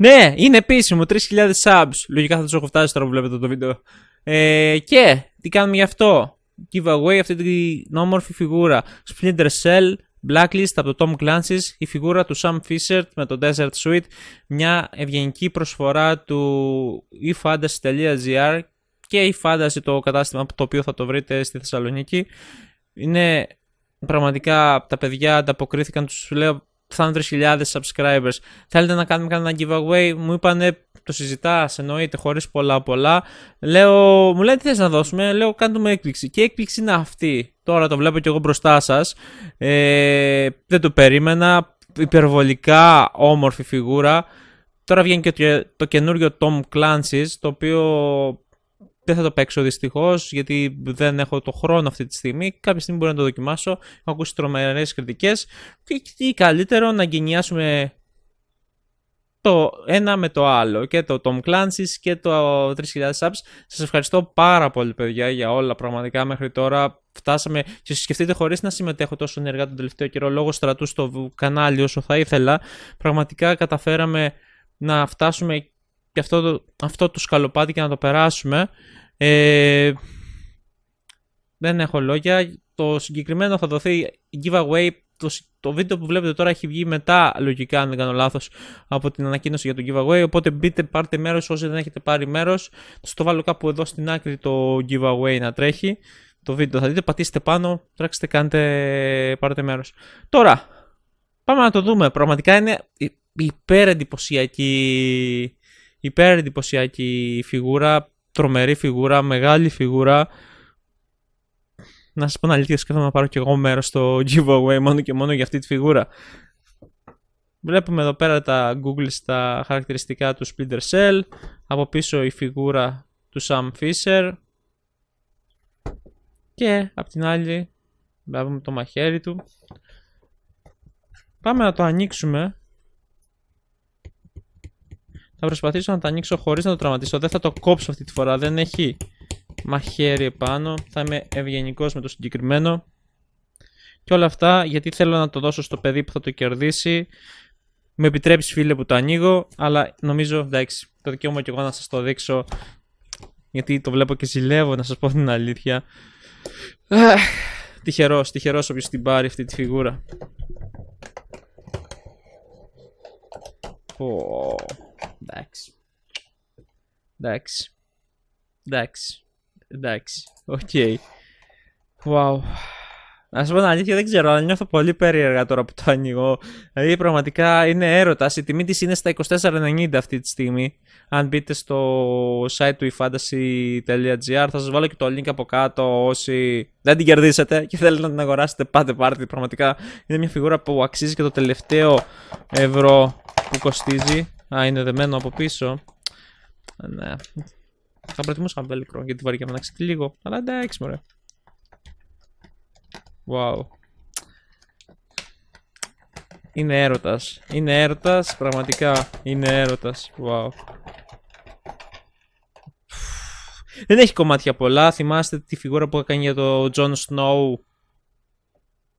Ναι, είναι επίσημο. 3.000 subs. Λογικά θα τους έχω φτάσει τώρα που βλέπετε το βίντεο. Ε, και τι κάνουμε γι' αυτό. Giveaway αυτή την όμορφη φιγούρα. Splinter Cell Blacklist από το Tom Clancy's, η φιγούρα του Sam Fisher με το Desert Suite, μια ευγενική προσφορά του eFantasy.gr και η Fantasy το κατάστημα το οποίο θα το βρείτε στη Θεσσαλονίκη. Είναι πραγματικά τα παιδιά ανταποκρίθηκαν, τους λέω θα είναι 3.000 subscribers. Θέλετε να κάνουμε κανένα giveaway, μου είπανε το συζητάς, εννοείται, χωρίς πολλά πολλά. Λέω, μου λέει τι θες να δώσουμε, λέω κάνουμε έκπληξη. Και η έκπληξη είναι αυτή. Τώρα το βλέπω και εγώ μπροστά σας. Ε, δεν το περίμενα. Υπερβολικά όμορφη φιγούρα. Τώρα βγαίνει και το καινούριο Tom Clancy's, το οποίο δεν θα το παίξω δυστυχώς, γιατί δεν έχω το χρόνο αυτή τη στιγμή. Κάποια στιγμή μπορεί να το δοκιμάσω. Έχω ακούσει τρομερές κριτικές. Και, και καλύτερο να γενιάσουμε το ένα με το άλλο και το Tom Clancy's και το 3000 Subs. Σας ευχαριστώ πάρα πολύ παιδιά για όλα πραγματικά μέχρι τώρα. Φτάσαμε και σκεφτείτε χωρίς να συμμετέχω τόσο ενεργά τον τελευταίο καιρό λόγω στρατού στο κανάλι όσο θα ήθελα. Πραγματικά καταφέραμε να φτάσουμε και αυτό το, αυτό το σκαλοπάτι και να το περάσουμε. Ε, δεν έχω λόγια. Το συγκεκριμένο θα δοθεί giveaway το, το βίντεο που βλέπετε τώρα έχει βγει μετά, λογικά, αν δεν κάνω λάθος, από την ανακοίνωση για το giveaway. Οπότε μπείτε, πάρτε μέρος όσοι δεν έχετε πάρει μέρος. Στο βάλω κάπου εδώ στην άκρη το giveaway να τρέχει. Το βίντεο θα δείτε, πατήστε πάνω, τρέξτε, κάντε, πάρτε μέρος. Τώρα, πάμε να το δούμε. Πραγματικά είναι υπερεντυπωσιακή, εντυπωσιακή φιγούρα, τρομερή φιγούρα, μεγάλη φιγούρα να σας πω την αλήθεια, σκέφτομαι να πάρω κι εγώ μέρος στο giveaway μόνο και μόνο για αυτή τη φιγούρα. Βλέπουμε εδώ πέρα τα Google στα χαρακτηριστικά του Splinter Cell. Από πίσω η φιγούρα του Sam Fisher. Και απ' την άλλη βλέπουμε το μαχαίρι του. Πάμε να το ανοίξουμε. Θα προσπαθήσω να το ανοίξω χωρίς να το τραυματίσω. Δεν θα το κόψω αυτή τη φορά. Δεν έχει μαχαίρι επάνω, θα είμαι ευγενικός με το συγκεκριμένο. Και όλα αυτά γιατί θέλω να το δώσω στο παιδί που θα το κερδίσει. Με επιτρέψεις φίλε που το ανοίγω, αλλά νομίζω εντάξει, το δικαίωμα και εγώ να σας το δείξω γιατί το βλέπω και ζηλεύω να σας πω την αλήθεια. Τυχερός, τυχερός όποιος την πάρει αυτή τη φιγούρα. Πω, εντάξει. Εντάξει. Εντάξει. Εντάξει. Οκ. Okay. Wow. Να σου πω την αλήθεια, δεν ξέρω, αλλά νιώθω πολύ περίεργα τώρα που το ανοίγω. Δηλαδή, πραγματικά είναι έρωτας. Η τιμή της είναι στα 24,90 αυτή τη στιγμή. Αν μπείτε στο site του efantasy.gr, θα σας βάλω και το link από κάτω. Όσοι δεν την κερδίσετε και θέλετε να την αγοράσετε, πάτε πάρτε. Πραγματικά είναι μια φιγούρα που αξίζει και το τελευταίο ευρώ που κοστίζει. Α, είναι δεμένο από πίσω. Ναι. Θα προτιμούσα να βέλικρο γιατί βαριά να ξύχει λίγο. Αλλά εντάξει, μωρέ. Wow. Είναι έρωτας. Είναι έρωτας. πραγματικά. Είναι έρωτας. Wow. Δεν έχει κομμάτια πολλά. Θυμάστε τη φιγούρα που έκανε για το John Snow.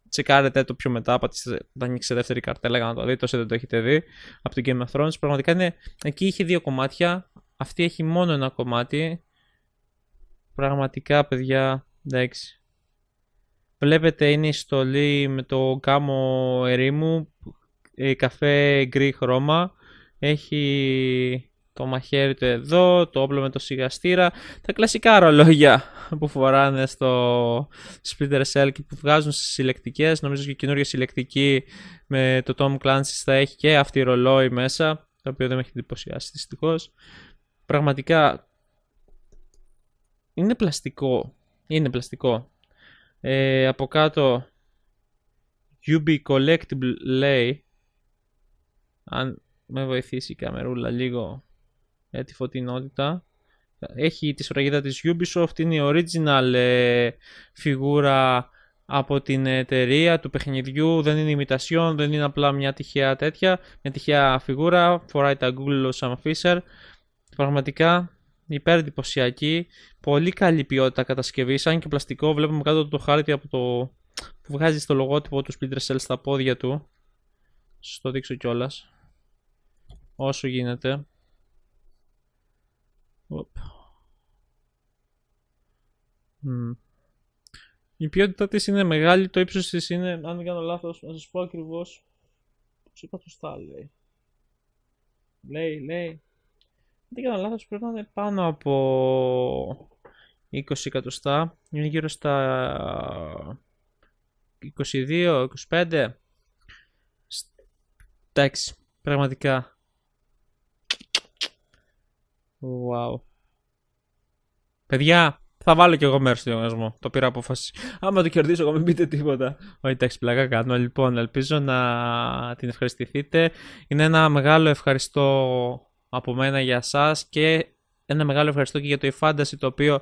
Τσεκάρετε το πιο μετά. Πατήστε, να ανοίξετε δεύτερη καρτέλα για να το δείτε. Όσοι δεν το έχετε δει από το Game of Thrones. Πραγματικά είναι. Εκεί είχε δύο κομμάτια. Αυτή έχει μόνο ένα κομμάτι. Πραγματικά, παιδιά, εντάξει. Βλέπετε είναι η στολή με το γκάμο ερήμου, ε, καφέ γκρι χρώμα. Έχει το μαχαίρι του εδώ, το όπλο με το σιγαστήρα, τα κλασικά ρολόγια που φοράνε στο Splinter Cell και που βγάζουν στις συλλεκτικές. Νομίζω και η καινούργια συλλεκτική με το Tom Clancy θα έχει και αυτή η ρολόι μέσα, το οποίο δεν με έχει εντυπωσιάσει δυστυχώς. Πραγματικά είναι πλαστικό. Είναι πλαστικό. Ε, από κάτω UB Collectible λέει αν με βοηθήσει η καμερούλα λίγο για ε, τη φωτεινότητα έχει τη σφραγίδα της Ubisoft είναι η original ε, φιγούρα από την εταιρεία του παιχνιδιού δεν είναι ημιτασιόν, δεν είναι απλά μια τυχαία τέτοια μια τυχαία φιγούρα φοράει τα Google Sam Fisher Πραγματικά εντυπωσιακή, Πολύ καλή ποιότητα κατασκευής. Αν και πλαστικό, βλέπουμε κάτω το χάρτη από το. που βγάζει στο λογότυπο του Splinter Cell στα πόδια του. Σας το δείξω κιόλας. Όσο γίνεται. Mm. Η ποιότητά της είναι μεγάλη, το ύψος της είναι, αν δεν κάνω λάθος, να σας πω ακριβώς, πώς είπα το στάλ, λέει. Λέει, λέει, δεν κάνω λάθος πρέπει να είναι πάνω από 20 εκατοστά, είναι γύρω στα 22, 25, εντάξει, πραγματικά, wow. Παιδιά, θα βάλω κι εγώ μέρος στο διαγωνισμό. Το πήρα απόφαση. Άμα το κερδίσω, εγώ μην πείτε τίποτα. Όχι, εντάξει, πλάκα κάνω. Λοιπόν, ελπίζω να την ευχαριστηθείτε. Είναι ένα μεγάλο ευχαριστώ από μένα για σας και ένα μεγάλο ευχαριστώ και για το eFantasy το οποίο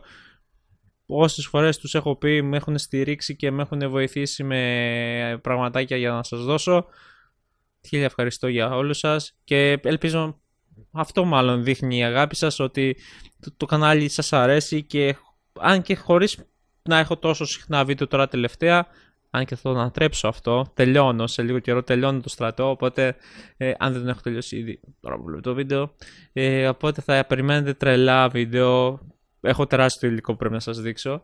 όσες φορές τους έχω πει με έχουν στηρίξει και με έχουν βοηθήσει με πραγματάκια για να σας δώσω. Χίλια ευχαριστώ για όλους σας και ελπίζω αυτό μάλλον δείχνει η αγάπη σας ότι το, κανάλι σας αρέσει και αν και χωρίς να έχω τόσο συχνά βίντεο τώρα τελευταία αν και θέλω να τρέψω αυτό, τελειώνω σε λίγο καιρό, τελειώνω το στρατό, οπότε ε, αν δεν έχω τελειώσει ήδη, τώρα που το βίντεο, ε, οπότε θα περιμένετε τρελά βίντεο, έχω τεράστιο υλικό που πρέπει να σας δείξω.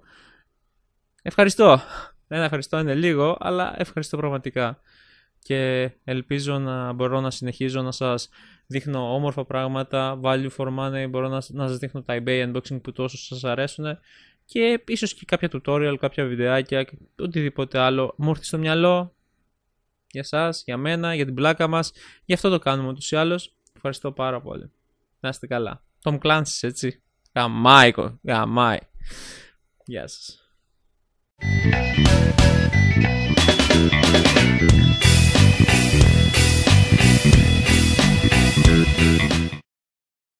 Ευχαριστώ, ένα ευχαριστώ είναι λίγο, αλλά ευχαριστώ πραγματικά και ελπίζω να μπορώ να συνεχίζω να σας δείχνω όμορφα πράγματα, value for money, μπορώ να, να σας δείχνω τα eBay unboxing που τόσο σας αρέσουν και ίσως και κάποια tutorial, κάποια βιντεάκια, οτιδήποτε άλλο μου έρθει στο μυαλό για σας για μένα, για την πλάκα μας. Γι' αυτό το κάνουμε ούτως ή άλλως. Ευχαριστώ πάρα πολύ. Να είστε καλά. Tom Clancy, έτσι. Γαμάικο, γαμάι. Γεια σας.